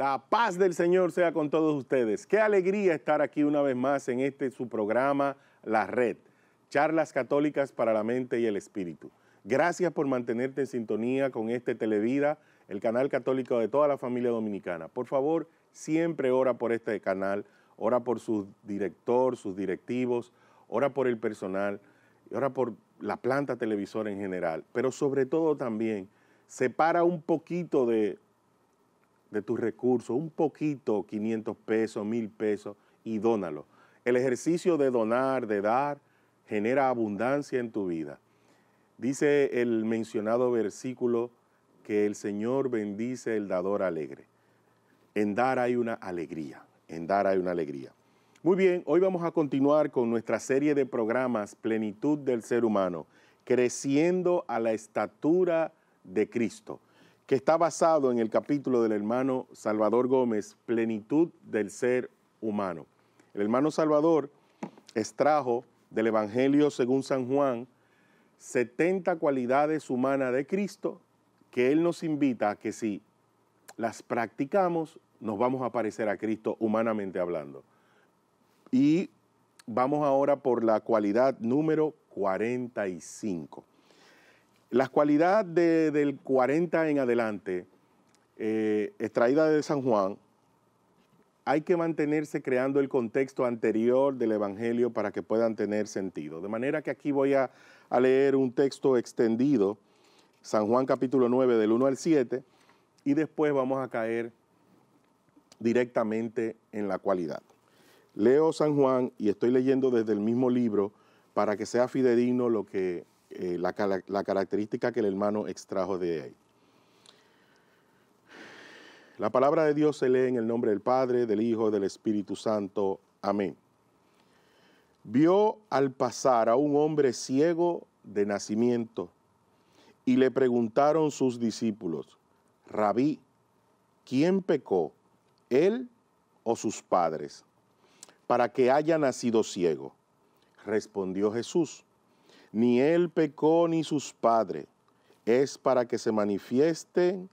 La paz del Señor sea con todos ustedes. Qué alegría estar aquí una vez más en este su programa La Red, charlas católicas para la mente y el espíritu. Gracias por mantenerte en sintonía con este Televida, el canal católico de toda la familia dominicana. Por favor, siempre ora por este canal, ora por su director, sus directivos, ora por el personal, ora por la planta televisora en general, pero sobre todo también separa un poquito de de tus recursos, un poquito, 500 pesos, 1000 pesos, y dónalo. El ejercicio de donar, de dar, genera abundancia en tu vida. Dice el mencionado versículo que el Señor bendice el dador alegre. En dar hay una alegría, en dar hay una alegría. Muy bien, hoy vamos a continuar con nuestra serie de programas Plenitud del Ser Humano, creciendo a la estatura de Cristo que está basado en el capítulo del hermano Salvador Gómez, Plenitud del Ser Humano. El hermano Salvador extrajo del Evangelio según San Juan 70 cualidades humanas de Cristo que Él nos invita a que si las practicamos, nos vamos a parecer a Cristo humanamente hablando. Y vamos ahora por la cualidad número 45. Las cualidades del 40 en adelante, eh, extraída de San Juan, hay que mantenerse creando el contexto anterior del Evangelio para que puedan tener sentido. De manera que aquí voy a, a leer un texto extendido, San Juan capítulo 9 del 1 al 7, y después vamos a caer directamente en la cualidad. Leo San Juan y estoy leyendo desde el mismo libro para que sea fidedigno lo que eh, la, la, característica que el hermano extrajo de ahí. La palabra de Dios se lee en el nombre del Padre, del Hijo, del Espíritu Santo. Amén. Vio al pasar a un hombre ciego de nacimiento y le preguntaron sus discípulos, Rabí, ¿quién pecó, él o sus padres, para que haya nacido ciego? Respondió Jesús ni él pecó ni sus padres. Es para que se manifiesten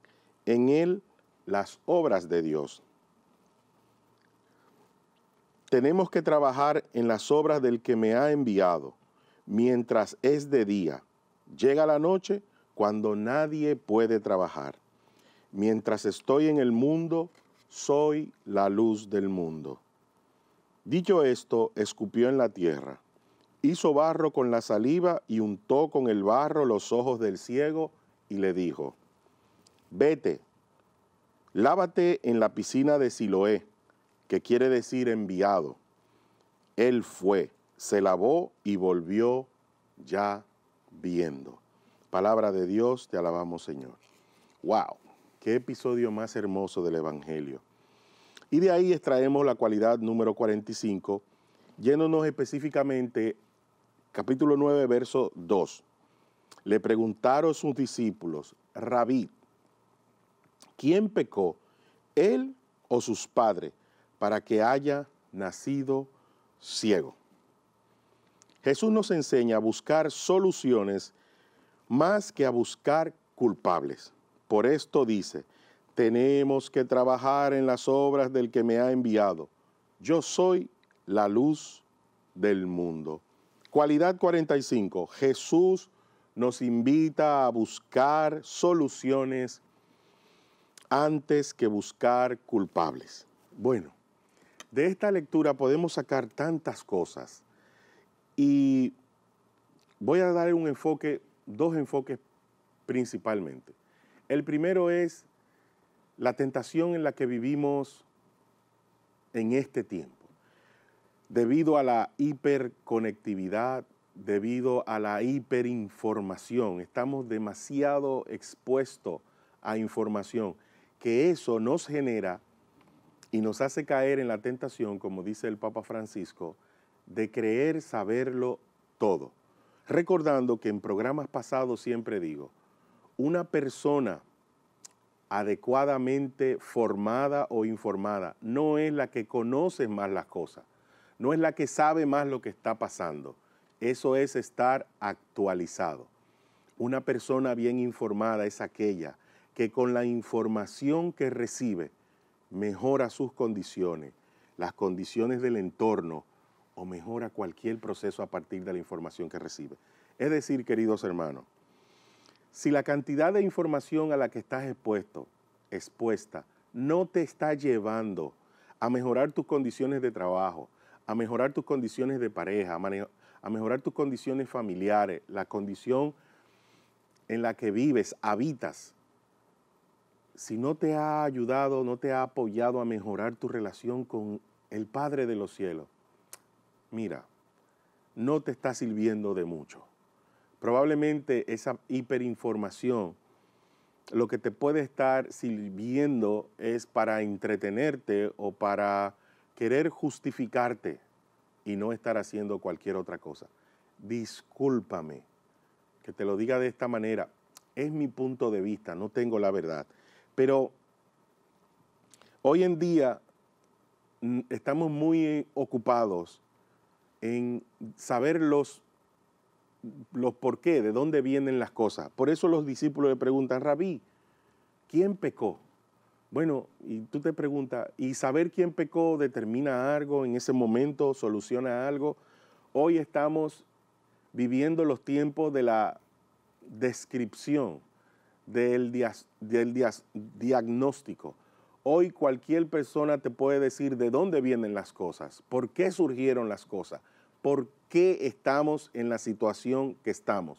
en él las obras de Dios. Tenemos que trabajar en las obras del que me ha enviado, mientras es de día. Llega la noche cuando nadie puede trabajar. Mientras estoy en el mundo, soy la luz del mundo. Dicho esto, escupió en la tierra hizo barro con la saliva y untó con el barro los ojos del ciego y le dijo, vete, lávate en la piscina de Siloé, que quiere decir enviado. Él fue, se lavó y volvió ya viendo. Palabra de Dios, te alabamos Señor. ¡Wow! ¡Qué episodio más hermoso del Evangelio! Y de ahí extraemos la cualidad número 45, yéndonos específicamente capítulo 9, verso 2. Le preguntaron sus discípulos, Rabí, ¿quién pecó, él o sus padres, para que haya nacido ciego? Jesús nos enseña a buscar soluciones más que a buscar culpables. Por esto dice, tenemos que trabajar en las obras del que me ha enviado. Yo soy la luz del mundo. Cualidad 45. Jesús nos invita a buscar soluciones antes que buscar culpables. Bueno, de esta lectura podemos sacar tantas cosas y voy a dar un enfoque, dos enfoques principalmente. El primero es la tentación en la que vivimos en este tiempo debido a la hiperconectividad, debido a la hiperinformación. Estamos demasiado expuestos a información, que eso nos genera y nos hace caer en la tentación, como dice el Papa Francisco, de creer saberlo todo. Recordando que en programas pasados siempre digo, una persona adecuadamente formada o informada no es la que conoce más las cosas, no es la que sabe más lo que está pasando. Eso es estar actualizado. Una persona bien informada es aquella que con la información que recibe mejora sus condiciones, las condiciones del entorno o mejora cualquier proceso a partir de la información que recibe. Es decir, queridos hermanos, si la cantidad de información a la que estás expuesto, expuesta, no te está llevando a mejorar tus condiciones de trabajo, a mejorar tus condiciones de pareja, a, mejorar tus condiciones familiares, la condición en la que vives, habitas. Si no te ha ayudado, no te ha apoyado a mejorar tu relación con el Padre de los cielos, mira, no te está sirviendo de mucho. Probablemente esa hiperinformación lo que te puede estar sirviendo es para entretenerte o para querer justificarte y no estar haciendo cualquier otra cosa. Discúlpame que te lo diga de esta manera. Es mi punto de vista, no tengo la verdad. Pero hoy en día mm, estamos muy ocupados en saber los, los por qué, de dónde vienen las cosas. Por eso los discípulos le preguntan, rabí, ¿quién pecó? Bueno, y tú te preguntas, ¿y saber quién pecó determina algo en ese momento, soluciona algo? Hoy estamos viviendo los tiempos de la descripción, del, diagnóstico. Hoy cualquier persona te puede decir de dónde vienen las cosas, por qué surgieron las cosas, por qué estamos en la situación que estamos.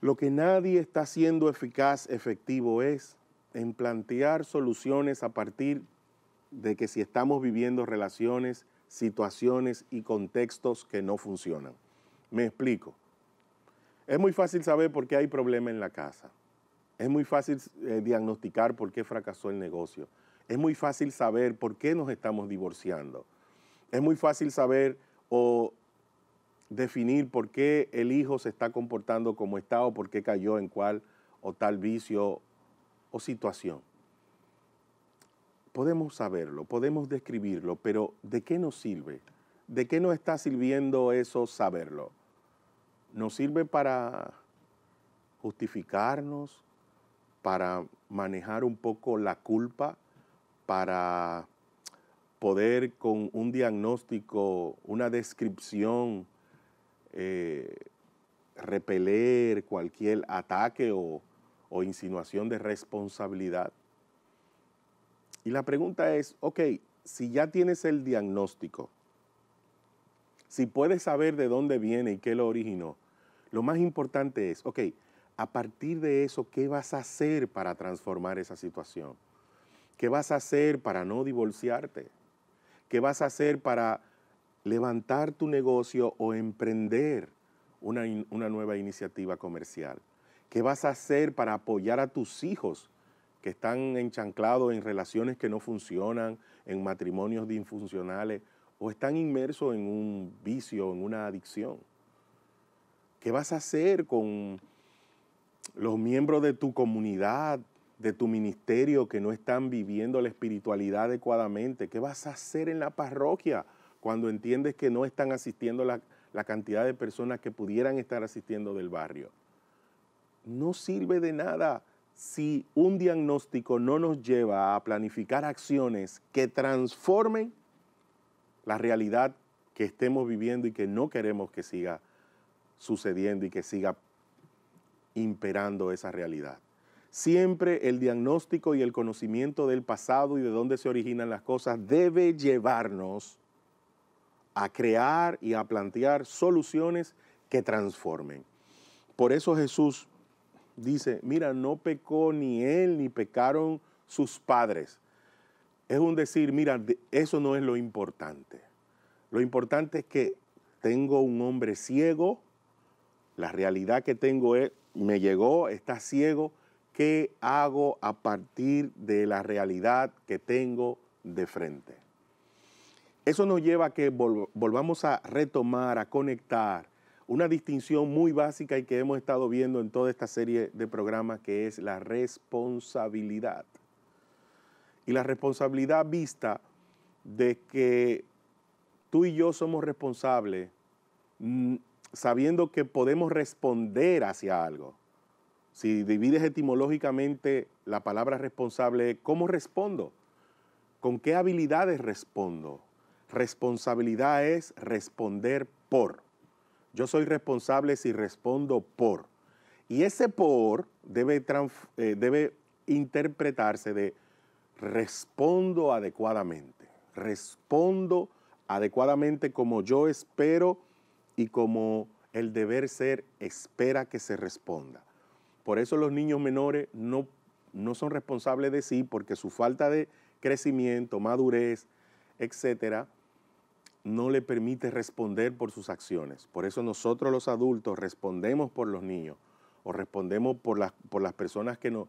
Lo que nadie está haciendo eficaz, efectivo es en plantear soluciones a partir de que si estamos viviendo relaciones, situaciones y contextos que no funcionan. Me explico. Es muy fácil saber por qué hay problema en la casa. Es muy fácil eh, diagnosticar por qué fracasó el negocio. Es muy fácil saber por qué nos estamos divorciando. Es muy fácil saber o definir por qué el hijo se está comportando como está o por qué cayó en cual o tal vicio o situación. Podemos saberlo, podemos describirlo, pero ¿de qué nos sirve? ¿De qué nos está sirviendo eso saberlo? ¿Nos sirve para justificarnos, para manejar un poco la culpa, para poder con un diagnóstico, una descripción, eh, repeler cualquier ataque o, o insinuación de responsabilidad. Y la pregunta es, ok, si ya tienes el diagnóstico, si puedes saber de dónde viene y qué lo originó, lo más importante es, ok, a partir de eso, ¿qué vas a hacer para transformar esa situación? ¿Qué vas a hacer para no divorciarte? ¿Qué vas a hacer para levantar tu negocio o emprender una, una nueva iniciativa comercial? ¿Qué vas a hacer para apoyar a tus hijos que están enchanclados en relaciones que no funcionan, en matrimonios disfuncionales o están inmersos en un vicio, en una adicción? ¿Qué vas a hacer con los miembros de tu comunidad, de tu ministerio que no están viviendo la espiritualidad adecuadamente? ¿Qué vas a hacer en la parroquia cuando entiendes que no están asistiendo la, la cantidad de personas que pudieran estar asistiendo del barrio? no sirve de nada si un diagnóstico no nos lleva a planificar acciones que transformen la realidad que estemos viviendo y que no queremos que siga sucediendo y que siga imperando esa realidad. Siempre el diagnóstico y el conocimiento del pasado y de dónde se originan las cosas debe llevarnos a crear y a plantear soluciones que transformen. Por eso Jesús dice, mira, no pecó ni él ni pecaron sus padres. Es un decir, mira, eso no es lo importante. Lo importante es que tengo un hombre ciego, la realidad que tengo es, me llegó, está ciego, ¿qué hago a partir de la realidad que tengo de frente? Eso nos lleva a que volvamos a retomar, a conectar una distinción muy básica y que hemos estado viendo en toda esta serie de programas, que es la responsabilidad. Y la responsabilidad vista de que tú y yo somos responsables mm, sabiendo que podemos responder hacia algo. Si divides etimológicamente la palabra responsable, ¿cómo respondo? ¿Con qué habilidades respondo? Responsabilidad es responder por. Yo soy responsable si respondo por. Y ese por debe, eh, debe interpretarse de respondo adecuadamente. Respondo adecuadamente como yo espero y como el deber ser espera que se responda. Por eso los niños menores no, no son responsables de sí porque su falta de crecimiento, madurez, etcétera, no le permite responder por sus acciones. Por eso nosotros los adultos respondemos por los niños o respondemos por las, por las personas que, no,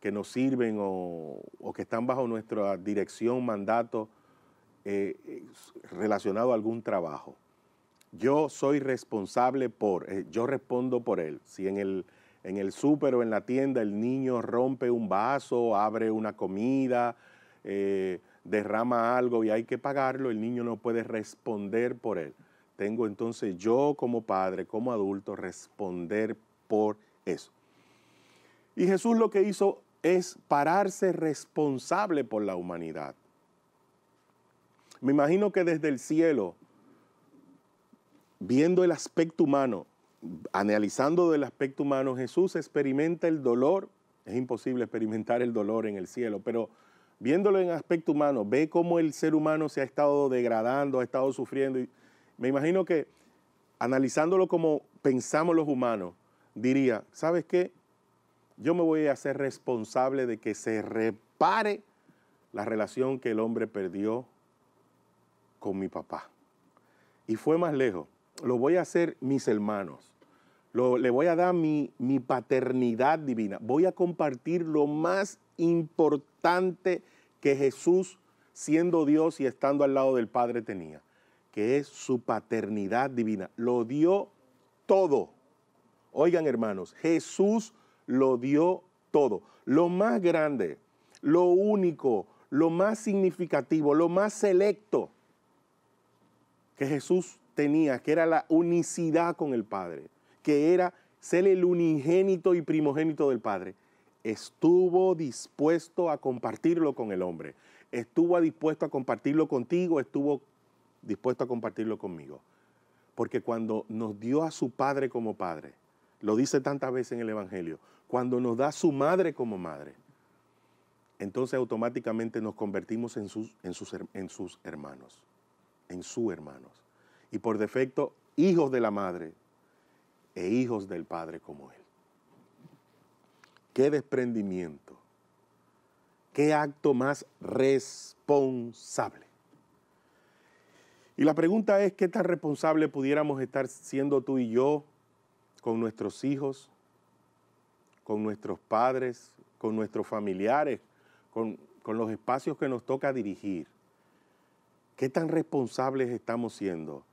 que nos sirven o, que están bajo nuestra dirección, mandato eh, eh, relacionado a algún trabajo. Yo soy responsable por, eh, yo respondo por él. Si en el, en súper o en la tienda el niño rompe un vaso, abre una comida, derrama algo y hay que pagarlo, el niño no puede responder por él. Tengo entonces yo como padre, como adulto, responder por eso. Y Jesús lo que hizo es pararse responsable por la humanidad. Me imagino que desde el cielo, viendo el aspecto humano, analizando del aspecto humano, Jesús experimenta el dolor. Es imposible experimentar el dolor en el cielo, pero viéndolo en aspecto humano, ve cómo el ser humano se ha estado degradando, ha estado sufriendo. Y me imagino que analizándolo como pensamos los humanos, diría, ¿sabes qué? Yo me voy a hacer responsable de que se repare la relación que el hombre perdió con mi papá. Y fue más lejos. Lo voy a hacer mis hermanos. Lo, le voy a dar mi, mi paternidad divina. Voy a compartir lo más importante que Jesús, siendo Dios y estando al lado del Padre, tenía, que es su paternidad divina. Lo dio todo. Oigan hermanos, Jesús lo dio todo. Lo más grande, lo único, lo más significativo, lo más selecto que Jesús tenía, que era la unicidad con el Padre, que era ser el unigénito y primogénito del Padre estuvo dispuesto a compartirlo con el hombre, estuvo dispuesto a compartirlo contigo, estuvo dispuesto a compartirlo conmigo. Porque cuando nos dio a su padre como padre, lo dice tantas veces en el Evangelio, cuando nos da a su madre como madre, entonces automáticamente nos convertimos en sus, en sus hermanos, en sus hermanos. Y por defecto, hijos de la madre e hijos del padre como él qué desprendimiento, qué acto más responsable. Y la pregunta es, ¿qué tan responsable pudiéramos estar siendo tú y yo con nuestros hijos, con nuestros padres, con nuestros familiares, con, con los espacios que nos toca dirigir? ¿Qué tan responsables estamos siendo?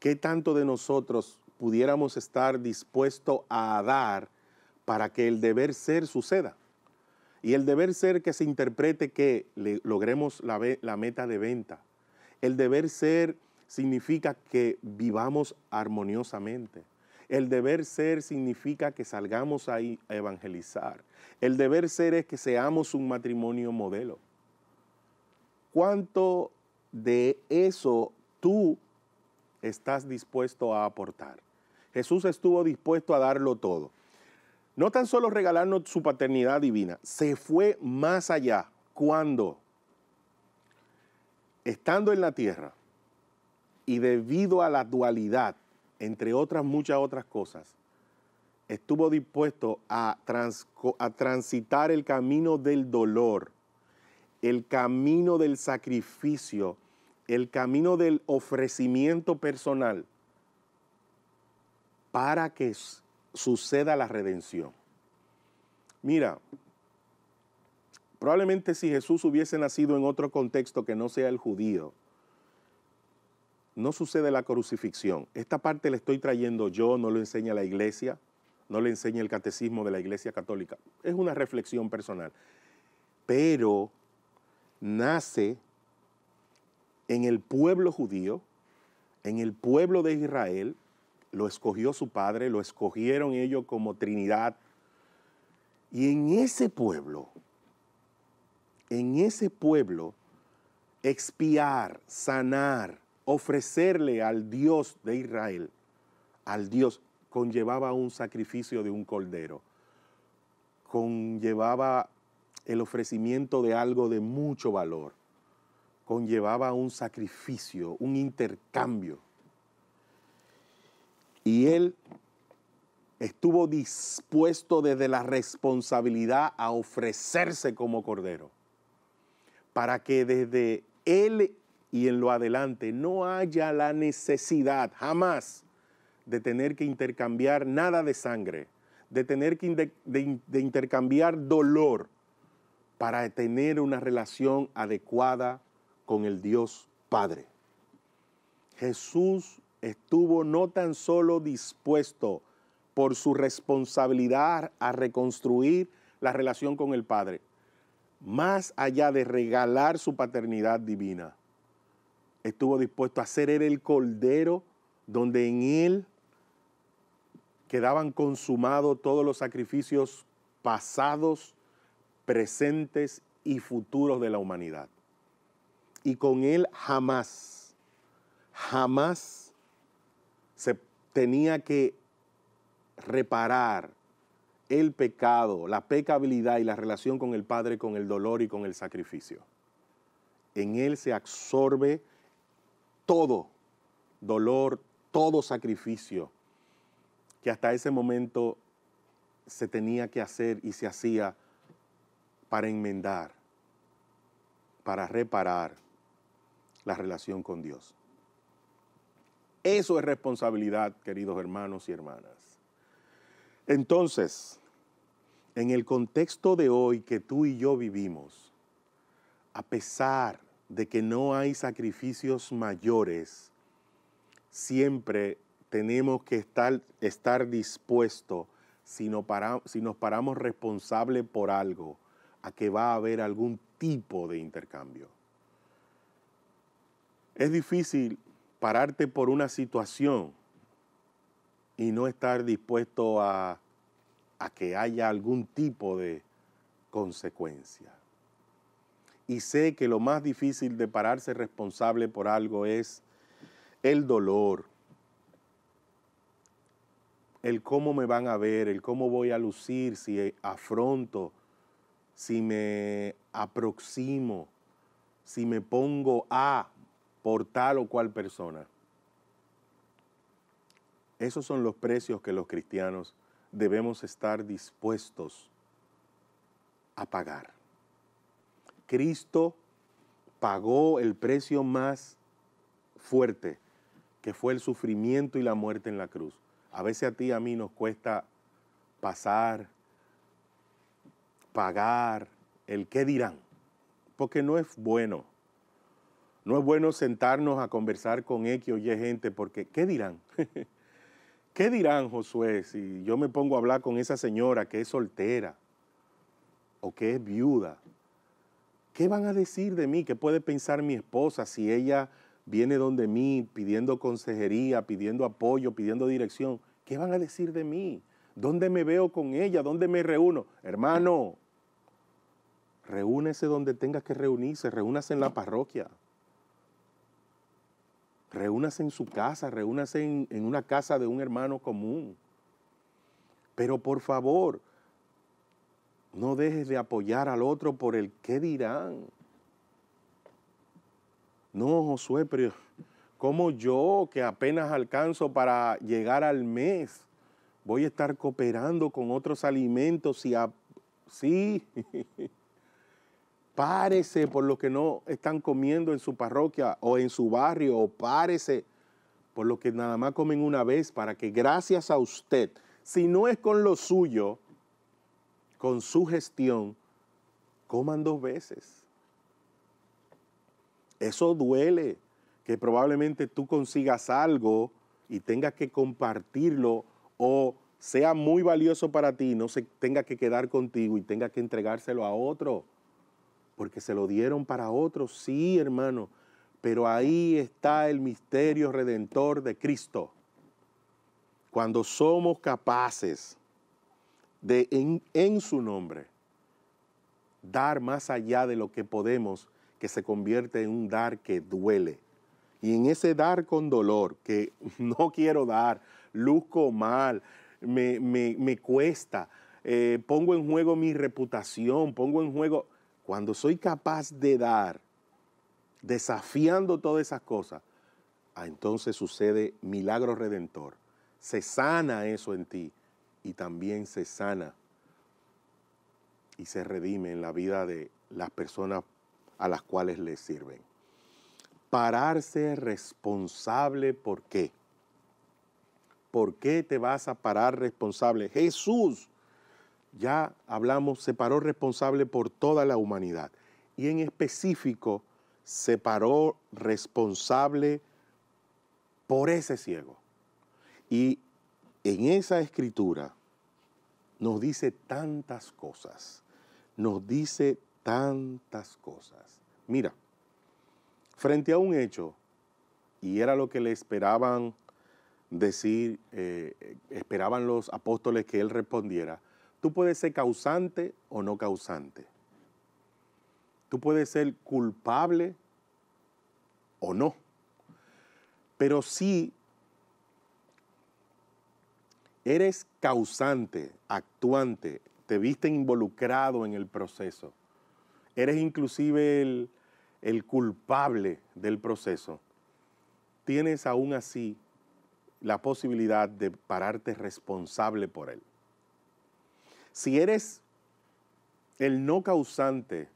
¿Qué tanto de nosotros pudiéramos estar dispuestos a dar? para que el deber ser suceda. Y el deber ser que se interprete que logremos la, la meta de venta. El deber ser significa que vivamos armoniosamente. El deber ser significa que salgamos a evangelizar. El deber ser es que seamos un matrimonio modelo. ¿Cuánto de eso tú estás dispuesto a aportar? Jesús estuvo dispuesto a darlo todo no tan solo regalarnos su paternidad divina, se fue más allá cuando, estando en la tierra y debido a la dualidad, entre otras muchas otras cosas, estuvo dispuesto a, a transitar el camino del dolor, el camino del sacrificio, el camino del ofrecimiento personal, para que suceda la redención. Mira, probablemente si Jesús hubiese nacido en otro contexto que no sea el judío, no sucede la crucifixión. Esta parte la estoy trayendo yo, no lo enseña la iglesia, no le enseña el catecismo de la iglesia católica. Es una reflexión personal. Pero nace en el pueblo judío, en el pueblo de Israel, lo escogió su padre, lo escogieron ellos como Trinidad. Y en ese pueblo, en ese pueblo, expiar, sanar, ofrecerle al Dios de Israel, al Dios, conllevaba un sacrificio de un cordero, conllevaba el ofrecimiento de algo de mucho valor, conllevaba un sacrificio, un intercambio y él estuvo dispuesto desde la responsabilidad a ofrecerse como cordero, para que desde él y en lo adelante no haya la necesidad jamás de tener que intercambiar nada de sangre, de tener que intercambiar dolor para tener una relación adecuada con el Dios Padre. Jesús estuvo no tan solo dispuesto por su responsabilidad a reconstruir la relación con el Padre, más allá de regalar su paternidad divina, estuvo dispuesto a ser el cordero donde en él quedaban consumados todos los sacrificios pasados, presentes y futuros de la humanidad. Y con él jamás, jamás tenía que reparar el pecado, la pecabilidad y la relación con el Padre, con el dolor y con el sacrificio. En Él se absorbe todo dolor, todo sacrificio que hasta ese momento se tenía que hacer y se hacía para enmendar, para reparar la relación con Dios. Eso es responsabilidad, queridos hermanos y hermanas. Entonces, en el contexto de hoy que tú y yo vivimos, a pesar de que no hay sacrificios mayores, siempre tenemos que estar, estar dispuestos, si, para, si nos paramos responsables por algo, a que va a haber algún tipo de intercambio. Es difícil pararte por una situación y no estar dispuesto a, que haya algún tipo de consecuencia. Y sé que lo más difícil de pararse responsable por algo es el dolor, el cómo me van a ver, el cómo voy a lucir si afronto, si me aproximo, si me pongo a por tal o cual persona. Esos son los precios que los cristianos debemos estar dispuestos a pagar. Cristo pagó el precio más fuerte, que fue el sufrimiento y la muerte en la cruz. A veces a ti y a mí nos cuesta pasar, pagar, el qué dirán, porque no es bueno no es bueno sentarnos a conversar con X o Y gente porque ¿qué dirán? ¿Qué dirán, Josué, si yo me pongo a hablar con esa señora que es soltera o que es viuda? ¿Qué van a decir de mí? ¿Qué puede pensar mi esposa si ella viene donde mí pidiendo consejería, pidiendo apoyo, pidiendo dirección? ¿Qué van a decir de mí? ¿Dónde me veo con ella? ¿Dónde me reúno? Hermano, reúnese donde tengas que reunirse, reúnase en la parroquia reúnase en su casa, reúnase en, una casa de un hermano común. Pero por favor, no dejes de apoyar al otro por el qué dirán. No, Josué, pero como yo que apenas alcanzo para llegar al mes, voy a estar cooperando con otros alimentos y... A... Sí, párese por lo que no están comiendo en su parroquia o en su barrio, o párese por lo que nada más comen una vez, para que gracias a usted, si no es con lo suyo, con su gestión, coman dos veces. Eso duele, que probablemente tú consigas algo y tengas que compartirlo o sea muy valioso para ti, no se tenga que quedar contigo y tenga que entregárselo a otro porque se lo dieron para otros, sí, hermano, pero ahí está el misterio redentor de Cristo. Cuando somos capaces de en, su nombre dar más allá de lo que podemos, que se convierte en un dar que duele. Y en ese dar con dolor, que no quiero dar, luzco mal, me, cuesta, eh, pongo en juego mi reputación, pongo en juego cuando soy capaz de dar, desafiando todas esas cosas, ah, entonces sucede milagro redentor. Se sana eso en ti y también se sana y se redime en la vida de las personas a las cuales le sirven. Pararse responsable, ¿por qué? ¿Por qué te vas a parar responsable? Jesús ya hablamos, se paró responsable por toda la humanidad y en específico se paró responsable por ese ciego. Y en esa escritura nos dice tantas cosas, nos dice tantas cosas. Mira, frente a un hecho, y era lo que le esperaban decir, eh, eh, esperaban los apóstoles que él respondiera, Tú puedes ser causante o no causante. Tú puedes ser culpable o no. Pero si eres causante, actuante, te viste involucrado en el proceso, eres inclusive el, culpable del proceso, tienes aún así la posibilidad de pararte responsable por él. Si eres el no causante,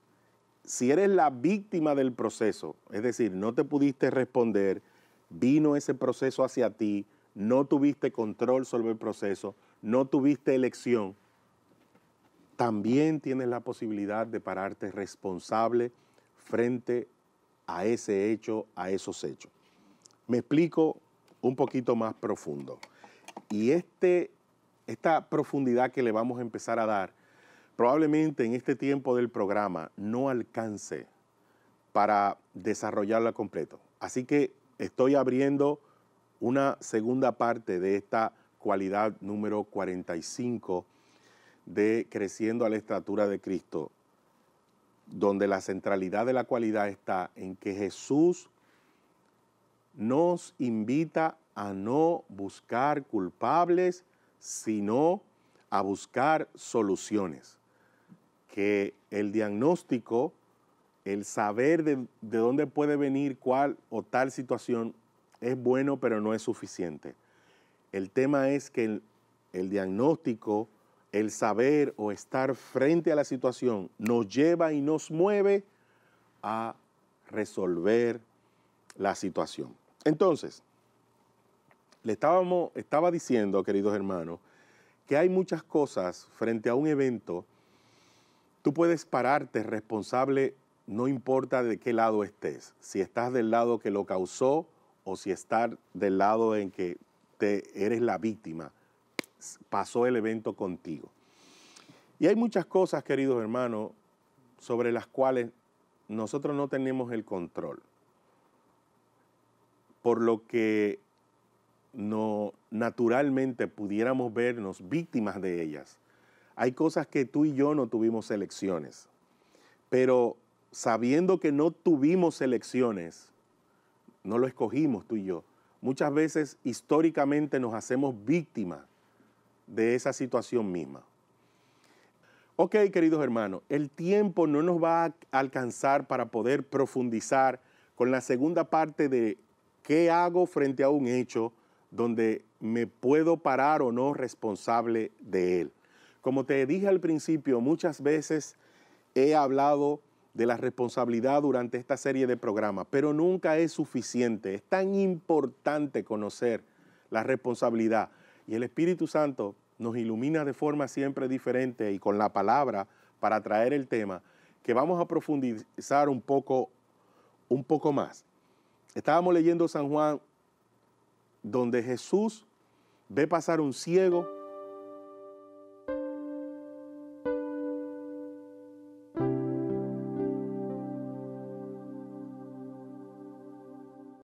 si eres la víctima del proceso, es decir, no te pudiste responder, vino ese proceso hacia ti, no tuviste control sobre el proceso, no tuviste elección, también tienes la posibilidad de pararte responsable frente a ese hecho, a esos hechos. Me explico un poquito más profundo. Y este esta profundidad que le vamos a empezar a dar, probablemente en este tiempo del programa no alcance para desarrollarla completo. Así que estoy abriendo una segunda parte de esta cualidad número 45 de Creciendo a la Estatura de Cristo, donde la centralidad de la cualidad está en que Jesús nos invita a no buscar culpables, sino a buscar soluciones. Que el diagnóstico, el saber de, dónde puede venir cuál o tal situación es bueno, pero no es suficiente. El tema es que el diagnóstico, el saber o estar frente a la situación nos lleva y nos mueve a resolver la situación. Entonces, le estábamos, estaba diciendo, queridos hermanos, que hay muchas cosas frente a un evento, tú puedes pararte responsable, no importa de qué lado estés, si estás del lado que lo causó o si estás del lado en que te, eres la víctima, pasó el evento contigo. Y hay muchas cosas, queridos hermanos, sobre las cuales nosotros no tenemos el control. Por lo que no, naturalmente pudiéramos vernos víctimas de ellas. Hay cosas que tú y yo no tuvimos elecciones, pero sabiendo que no tuvimos elecciones, no lo escogimos tú y yo. Muchas veces históricamente nos hacemos víctimas de esa situación misma. Ok, queridos hermanos, el tiempo no nos va a alcanzar para poder profundizar con la segunda parte de qué hago frente a un hecho donde me puedo parar o no responsable de él. Como te dije al principio, muchas veces he hablado de la responsabilidad durante esta serie de programas, pero nunca es suficiente. Es tan importante conocer la responsabilidad. Y el Espíritu Santo nos ilumina de forma siempre diferente y con la palabra para traer el tema que vamos a profundizar un poco, un poco más. Estábamos leyendo San Juan donde Jesús ve pasar un ciego